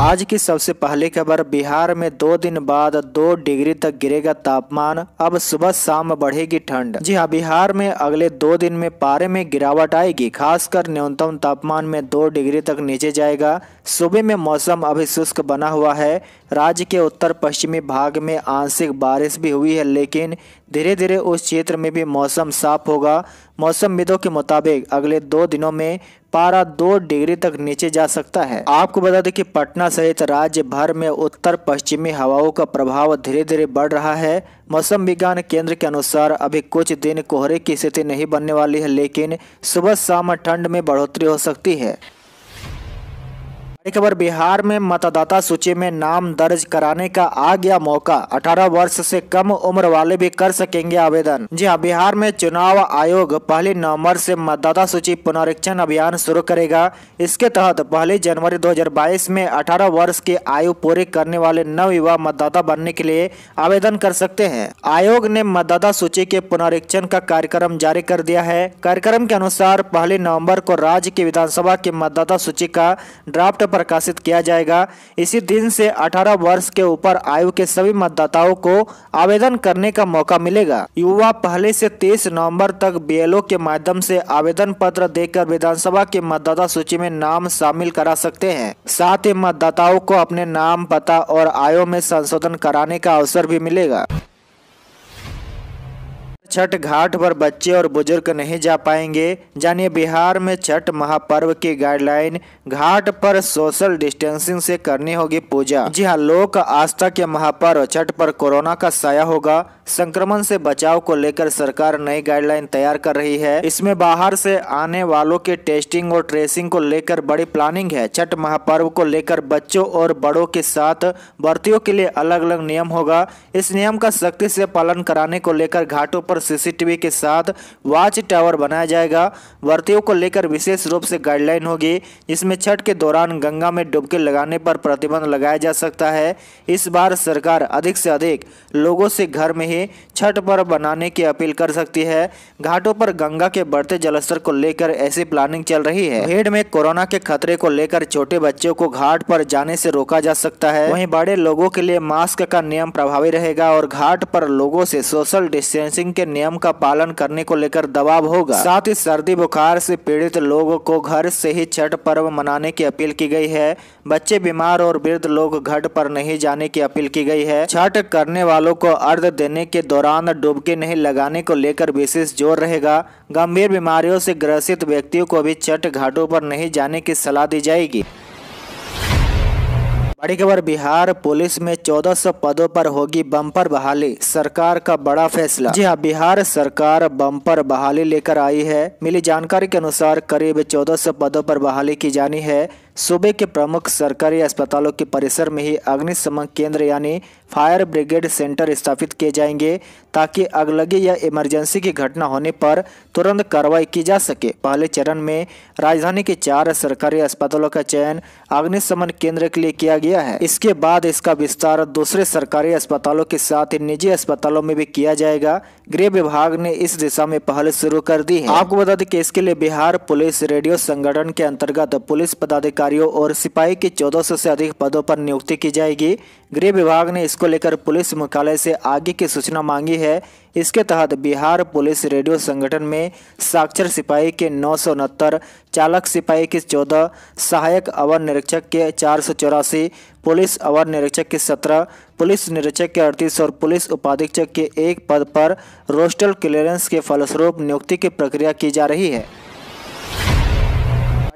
आज की सबसे पहली खबर बिहार में दो दिन बाद दो डिग्री तक गिरेगा तापमान अब सुबह शाम बढ़ेगी ठंड जी हाँ बिहार में अगले दो दिन में पारे में गिरावट आएगी खासकर न्यूनतम तापमान में दो डिग्री तक नीचे जाएगा सुबह में मौसम अभी शुष्क बना हुआ है राज्य के उत्तर पश्चिमी भाग में आंशिक बारिश भी हुई है लेकिन धीरे धीरे उस क्षेत्र में भी मौसम साफ होगा मौसमविदों के मुताबिक अगले दो दिनों में पारा दो डिग्री तक नीचे जा सकता है आपको बता दें कि पटना सहित राज्य भर में उत्तर पश्चिमी हवाओं का प्रभाव धीरे धीरे बढ़ रहा है मौसम विज्ञान केंद्र के अनुसार अभी कुछ दिन कोहरे की स्थिति नहीं बनने वाली है लेकिन सुबह शाम ठंड में बढ़ोतरी हो सकती है खबर बिहार में मतदाता सूची में नाम दर्ज कराने का आ गया मौका 18 वर्ष से कम उम्र वाले भी कर सकेंगे आवेदन जी हाँ बिहार में चुनाव आयोग पहली नवंबर से मतदाता सूची पुनरीक्षण अभियान शुरू करेगा इसके तहत पहली जनवरी 2022 में 18 वर्ष की आयु पूरी करने वाले नव युवा मतदाता बनने के लिए आवेदन कर सकते हैं आयोग ने मतदाता सूची के पुनरीक्षण का कार्यक्रम जारी कर दिया है कार्यक्रम के अनुसार पहली नवम्बर को राज्य की विधानसभा की मतदाता सूची का ड्राफ्ट प्रकाशित किया जाएगा इसी दिन से 18 वर्ष के ऊपर आयु के सभी मतदाताओं को आवेदन करने का मौका मिलेगा युवा पहले से 23 नवंबर तक बीएलओ के माध्यम से आवेदन पत्र देकर विधानसभा के मतदाता सूची में नाम शामिल करा सकते हैं साथ ही मतदाताओं को अपने नाम पता और आयु में संशोधन कराने का अवसर भी मिलेगा छठ घाट पर बच्चे और बुजुर्ग नहीं जा पाएंगे जानिए बिहार में छठ महापर्व की गाइडलाइन घाट पर सोशल डिस्टेंसिंग से करनी होगी पूजा जी हाँ लोक आस्था के महापर्व छठ पर कोरोना का साया होगा संक्रमण से बचाव को लेकर सरकार नई गाइडलाइन तैयार कर रही है इसमें बाहर से आने वालों के टेस्टिंग और ट्रेसिंग को लेकर बड़ी प्लानिंग है छठ महापर्व को लेकर बच्चों और बड़ों के साथ भर्तियों के लिए अलग अलग नियम होगा इस नियम का सख्ती से पालन कराने को लेकर घाटों पर सीसीटीवी के साथ वाच टावर बनाया जाएगा व्रतियों को लेकर विशेष रूप से गाइडलाइन होगी जिसमें छठ के दौरान गंगा में डुबके लगाने पर प्रतिबंध लगाया जा सकता है इस बार सरकार अधिक से अधिक लोगों से घर में ही छठ पर्व बनाने की अपील कर सकती है घाटों पर गंगा के बढ़ते जलस्तर को लेकर ऐसी प्लानिंग चल रही है भीड़ में कोरोना के खतरे को लेकर छोटे बच्चों को घाट पर जाने से रोका जा सकता है वहीं बड़े लोगों के लिए मास्क का नियम प्रभावी रहेगा और घाट पर लोगों से सोशल डिस्टेंसिंग के नियम का पालन करने को लेकर दबाव होगा साथ ही सर्दी बुखार से पीड़ित लोगों को घर से ही छठ पर्व मनाने की अपील की गई है बच्चे बीमार और वृद्ध लोग घाट पर नहीं जाने की अपील की गई है छठ करने वालों को अर्ध देने के दौरान डुबकी नहीं लगाने को लेकर विशेष जोर रहेगा गंभीर बीमारियों से ग्रसित व्यक्तियों को भी छठ घाटों पर नहीं जाने की सलाह दी जाएगी बड़ी खबर बिहार पुलिस में 1400 पदों पर होगी बम्पर बहाली सरकार का बड़ा फैसला जी हाँ बिहार सरकार बम्पर बहाली लेकर आई है मिली जानकारी के अनुसार करीब 1400 पदों पर बहाली की जानी है सूबे के प्रमुख सरकारी अस्पतालों के परिसर में ही अग्निशमन केंद्र यानी फायर ब्रिगेड सेंटर स्थापित किए जाएंगे ताकि अगलगी या इमरजेंसी की घटना होने पर तुरंत कार्रवाई की जा सके पहले चरण में राजधानी के चार सरकारी अस्पतालों का चयन अग्निशमन केंद्र के लिए किया गया है इसके बाद इसका विस्तार दूसरे सरकारी अस्पतालों के साथ निजी अस्पतालों में भी किया जाएगा गृह विभाग ने इस दिशा में पहल शुरू कर दी है आपको बता दें कि इसके लिए बिहार पुलिस रेडियो संगठन के अंतर्गत पुलिस पदाधिकारी अधिकारियों और सिपाही के 1400 से अधिक पदों पर नियुक्ति की जाएगी गृह विभाग ने इसको लेकर पुलिस मुख्यालय से आगे की सूचना मांगी है इसके तहत बिहार पुलिस रेडियो संगठन में साक्षर सिपाही के नौ चालक सिपाही के 14, सहायक अवर निरीक्षक के चार पुलिस अवर निरीक्षक के 17, पुलिस निरीक्षक के अड़तीस और पुलिस उपाधीक्षक के एक पद पर रोस्टल क्लियरेंस के फलस्वरूप नियुक्ति की प्रक्रिया की जा रही है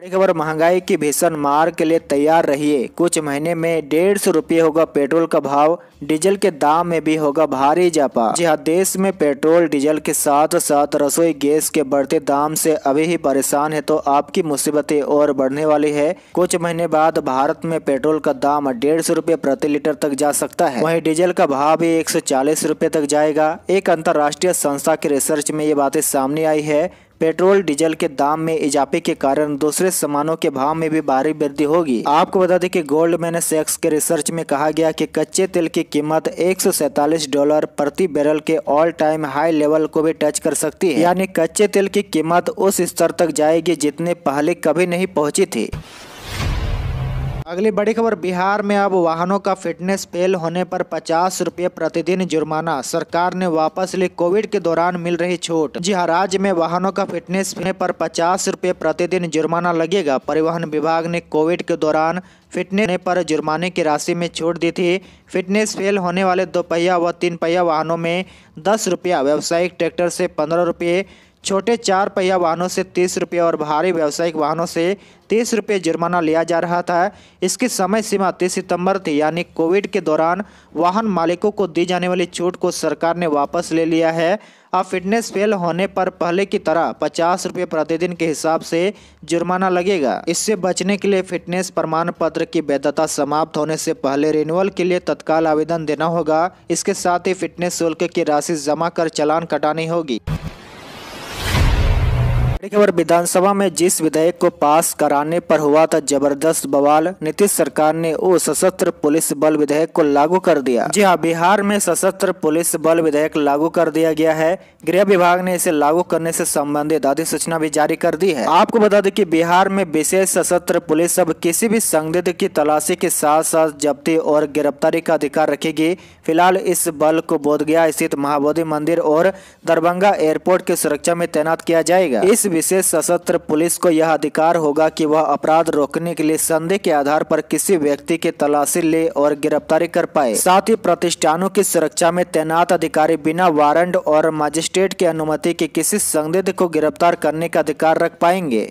बड़ी खबर महंगाई की भीषण मार के लिए तैयार रहिए कुछ महीने में डेढ़ सौ रुपये होगा पेट्रोल का भाव डीजल के दाम में भी होगा भारी इजाफा जी हाँ देश में पेट्रोल डीजल के साथ साथ रसोई गैस के बढ़ते दाम से अभी ही परेशान है तो आपकी मुसीबतें और बढ़ने वाली है कुछ महीने बाद भारत में पेट्रोल का दाम डेढ़ सौ रूपए प्रति लीटर तक जा सकता है वही डीजल का भाव भी एक सौ चालीस तक जाएगा एक अंतर्राष्ट्रीय संस्था के रिसर्च में ये बातें सामने आई है पेट्रोल डीजल के दाम में इजाफे के कारण दूसरे सामानों के भाव में भी भारी वृद्धि होगी आपको बता दें कि मैन सेक्स के रिसर्च में कहा गया कि कच्चे तेल की कीमत एक डॉलर प्रति बैरल के ऑल टाइम हाई लेवल को भी टच कर सकती है यानी कच्चे तेल की कीमत उस स्तर तक जाएगी जितने पहले कभी नहीं पहुँची थी अगली बड़ी खबर बिहार में अब वाहनों का फिटनेस फेल होने पर पचास रुपये प्रतिदिन जुर्माना सरकार ने वापस ली कोविड के दौरान मिल रही छूट जी हाँ राज्य में वाहनों का फिटनेस होने पर पचास रुपये प्रतिदिन जुर्माना लगेगा परिवहन विभाग ने कोविड के दौरान फिटनेस पर जुर्माने की राशि में छूट दी थी फिटनेस फेल होने वाले दोपहिया व तीन पहिया वाहनों में दस रुपया व्यावसायिक ट्रैक्टर से पंद्रह रुपये छोटे चार पहिया वाहनों से तीस रुपये और भारी व्यावसायिक वाहनों से तीस रुपये जुर्माना लिया जा रहा था इसकी समय सीमा तीस सितंबर थी यानी कोविड के दौरान वाहन मालिकों को दी जाने वाली छूट को सरकार ने वापस ले लिया है अब फिटनेस फेल होने पर पहले की तरह पचास रुपये प्रतिदिन के हिसाब से जुर्माना लगेगा इससे बचने के लिए फिटनेस प्रमाण पत्र की वैधता समाप्त होने से पहले रिन्यूअल के लिए तत्काल आवेदन देना होगा इसके साथ ही फिटनेस शुल्क की राशि जमा कर चलान कटानी होगी बड़ी खबर विधानसभा में जिस विधेयक को पास कराने पर हुआ था जबरदस्त बवाल नीतीश सरकार ने वो सशस्त्र पुलिस बल विधेयक को लागू कर दिया जी हाँ बिहार में सशस्त्र पुलिस बल विधेयक लागू कर दिया गया है गृह विभाग ने इसे लागू करने से संबंधित अधिसूचना भी जारी कर दी है आपको बता दें कि बिहार में विशेष सशस्त्र पुलिस अब किसी भी संदिग्ध की तलाशी के साथ साथ जब्ती और गिरफ्तारी का अधिकार रखेगी फिलहाल इस बल को बोधगया स्थित महाबोधि मंदिर और दरभंगा एयरपोर्ट की सुरक्षा में तैनात किया जाएगा इस विशेष सशस्त्र पुलिस को यह अधिकार होगा कि वह अपराध रोकने के लिए संदेह के आधार पर किसी व्यक्ति के तलाशी ले और गिरफ्तारी कर पाए साथ ही प्रतिष्ठानों की सुरक्षा में तैनात अधिकारी बिना वारंट और मजिस्ट्रेट की अनुमति के किसी संदिग्ध को गिरफ्तार करने का अधिकार रख पाएंगे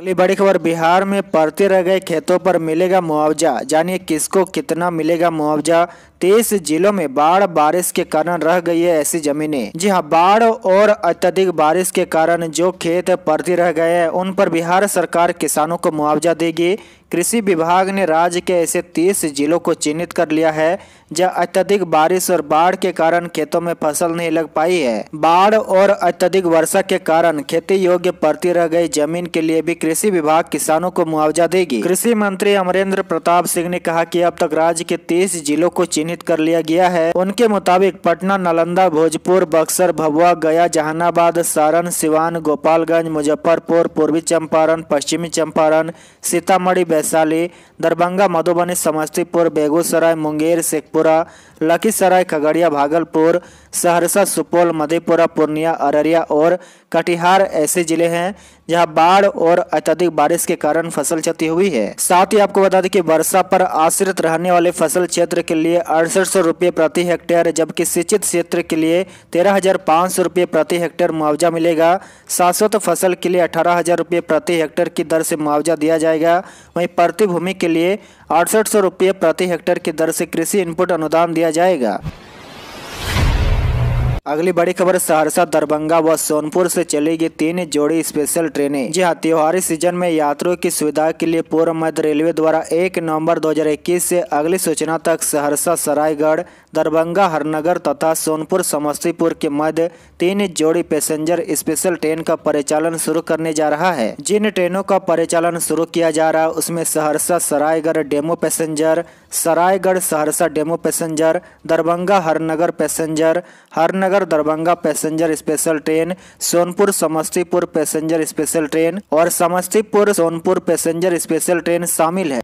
अगली बड़ी खबर बिहार में पड़ते रह गए खेतों पर मिलेगा मुआवजा जानिए किसको कितना मिलेगा मुआवजा तेईस जिलों में बाढ़ बारिश के कारण रह गई है ऐसी जमीनें जी हाँ बाढ़ और अत्यधिक बारिश के कारण जो खेत पड़ते रह गए हैं उन पर बिहार सरकार किसानों को मुआवजा देगी कृषि विभाग ने राज्य के ऐसे तीस जिलों को चिन्हित कर लिया है जहां अत्यधिक बारिश और बाढ़ के कारण खेतों में फसल नहीं लग पाई है बाढ़ और अत्यधिक वर्षा के कारण खेती योग्य पड़ती रह गई जमीन के लिए भी कृषि विभाग किसानों को मुआवजा देगी कृषि मंत्री अमरेंद्र प्रताप सिंह ने कहा की अब तक राज्य के तीस जिलों को चिन्हित कर लिया गया है उनके मुताबिक पटना नालंदा भोजपुर बक्सर भभुआ गया जहानाबाद सारण सिवान गोपालगंज मुजफ्फरपुर पूर्वी चंपारण पश्चिमी चंपारण सीतामढ़ी वैशाली दरभंगा मधुबनी समस्तीपुर बेगूसराय मुंगेर शेखपुरा लखीसराय खगड़िया भागलपुर सहरसा सुपौल मधेपुरा पूर्णिया अररिया और कटिहार ऐसे जिले हैं जहां बाढ़ और अत्यधिक बारिश के कारण फसल क्षति हुई है साथ ही आपको बता दें कि वर्षा पर आश्रित रहने वाले फसल क्षेत्र के लिए अड़सठ सौ रुपये प्रति हेक्टेयर जबकि सिंचित क्षेत्र के लिए तेरह हजार पाँच सौ रुपये प्रति हेक्टेयर मुआवजा मिलेगा शाश्वत फसल के लिए अठारह हजार रुपये प्रति हेक्टेयर की दर से मुआवजा दिया जाएगा वही प्रति भूमि के लिए अड़सठ सौ रूपये प्रति हेक्टेयर की दर से कृषि इनपुट अनुदान दिया किया जाएगा अगली बड़ी खबर सहरसा दरभंगा व सोनपुर से चलेगी तीन जोड़ी स्पेशल ट्रेनें जी हाँ त्योहारी सीजन में यात्रियों की सुविधा के लिए पूर्व मध्य रेलवे द्वारा 1 नवंबर 2021 से अगली सूचना तक सहरसा सरायगढ़ दरभंगा हरनगर तथा सोनपुर समस्तीपुर के मध्य तीन जोड़ी पैसेंजर स्पेशल ट्रेन का परिचालन शुरू करने जा रहा है जिन ट्रेनों का परिचालन शुरू किया जा रहा है उसमें Saharsa Saraigarh DEMU passenger Saraigarh Saharsa DEMU passenger Darbhanga Harnagar passenger Harnagar Darbhanga passenger special train Sonpur Samastipur passenger special train और Samastipur Sonpur passenger special train शामिल है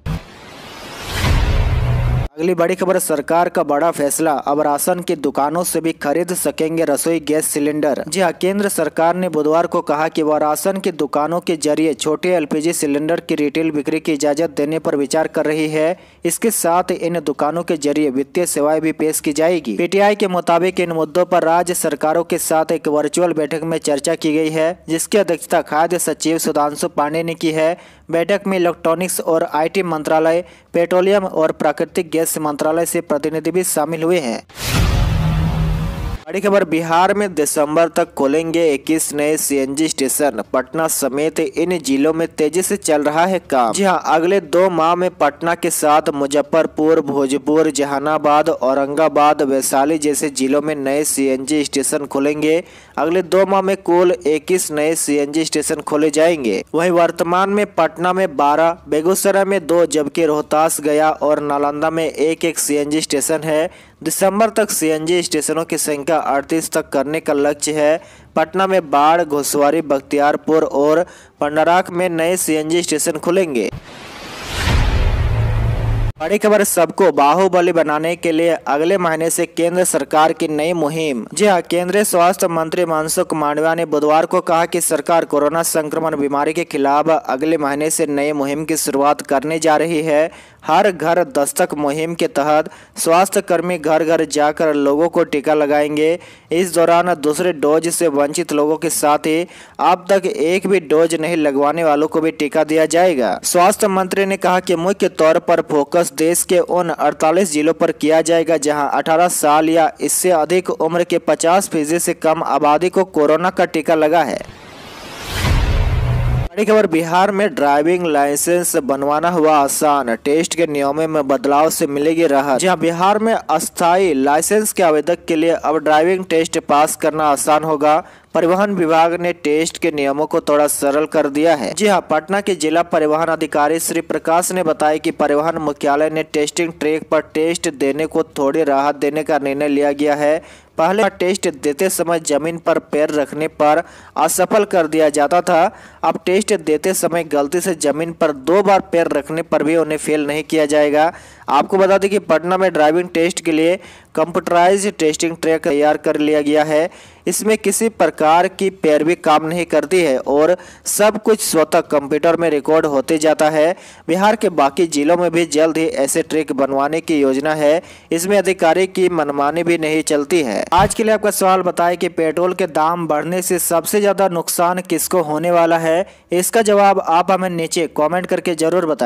अगली बड़ी खबर सरकार का बड़ा फैसला अब राशन की दुकानों से भी खरीद सकेंगे रसोई गैस सिलेंडर जी हाँ केंद्र सरकार ने बुधवार को कहा कि वह राशन की दुकानों के जरिए छोटे एलपीजी सिलेंडर की रिटेल बिक्री की इजाजत देने पर विचार कर रही है इसके साथ इन दुकानों के जरिए वित्तीय सेवाएं भी पेश की जाएगी पीटीआई के मुताबिक इन मुद्दों पर राज्य सरकारों के साथ एक वर्चुअल बैठक में चर्चा की गई है जिसकी अध्यक्षता खाद्य सचिव सुधांशु पांडे ने की है बैठक में इलेक्ट्रॉनिक्स और आईटी मंत्रालय पेट्रोलियम और प्राकृतिक गैस मंत्रालय से प्रतिनिधि भी शामिल हुए हैं बड़ी खबर बिहार में दिसंबर तक खोलेंगे 21 नए सीएनजी स्टेशन पटना समेत इन जिलों में तेजी से चल रहा है काम जी हाँ अगले दो माह में पटना के साथ मुजफ्फरपुर भोजपुर जहानाबाद औरंगाबाद वैशाली जैसे जिलों में नए सीएनजी स्टेशन खोलेंगे अगले दो माह में कुल 21 नए सीएनजी स्टेशन खोले जाएंगे वही वर्तमान में पटना में बारह बेगूसराय में दो जबकि रोहतास गया और नालंदा में एक एक सी स्टेशन है दिसंबर तक सीएनजी स्टेशनों की संख्या अड़तीस तक करने का लक्ष्य है पटना में बाढ़ घोसवारी बख्तियारपुर और पंडराक में नए सीएनजी स्टेशन खुलेंगे बड़ी खबर सबको बाहुबली बनाने के लिए अगले महीने से केंद्र सरकार की नई मुहिम जी हाँ केंद्रीय स्वास्थ्य मंत्री मनसुख मांडविया ने बुधवार को कहा कि सरकार कोरोना संक्रमण बीमारी के खिलाफ अगले महीने से नई मुहिम की शुरुआत करने जा रही है हर घर दस्तक मुहिम के तहत स्वास्थ्यकर्मी घर घर जाकर लोगों को टीका लगाएंगे इस दौरान दूसरे डोज से वंचित लोगों के साथ ही अब तक एक भी डोज नहीं लगवाने वालों को भी टीका दिया जाएगा स्वास्थ्य मंत्री ने कहा कि मुख्य तौर पर फोकस देश के उन 48 जिलों पर किया जाएगा जहां 18 साल या इससे अधिक उम्र के पचास फीसदी से कम आबादी को कोरोना का टीका लगा है बड़ी खबर बिहार में ड्राइविंग लाइसेंस बनवाना हुआ आसान टेस्ट के नियमों में बदलाव से मिलेगी राहत जहां बिहार में अस्थायी लाइसेंस के आवेदक के लिए अब ड्राइविंग टेस्ट पास करना आसान होगा परिवहन विभाग ने टेस्ट के नियमों को थोड़ा सरल कर दिया है जी हाँ पटना के जिला परिवहन अधिकारी श्री प्रकाश ने बताया कि परिवहन मुख्यालय ने टेस्टिंग ट्रेक पर टेस्ट देने को थोड़ी राहत देने का निर्णय लिया गया है पहले टेस्ट देते समय जमीन पर पैर रखने पर असफल कर दिया जाता था अब टेस्ट देते समय गलती से जमीन पर दो बार पैर रखने पर भी उन्हें फेल नहीं किया जाएगा आपको बता दें कि पटना में ड्राइविंग टेस्ट के लिए कंप्यूटराइज टेस्टिंग ट्रैक तैयार कर लिया गया है इसमें किसी प्रकार की पैर भी काम नहीं करती है और सब कुछ स्वतः कंप्यूटर में रिकॉर्ड होते जाता है बिहार के बाकी जिलों में भी जल्द ही ऐसे ट्रैक बनवाने की योजना है इसमें अधिकारी की मनमानी भी नहीं चलती है आज के लिए आपका सवाल बताए कि पेट्रोल के दाम बढ़ने से सबसे ज़्यादा नुकसान किसको होने वाला है इसका जवाब आप हमें नीचे कमेंट करके ज़रूर बताएं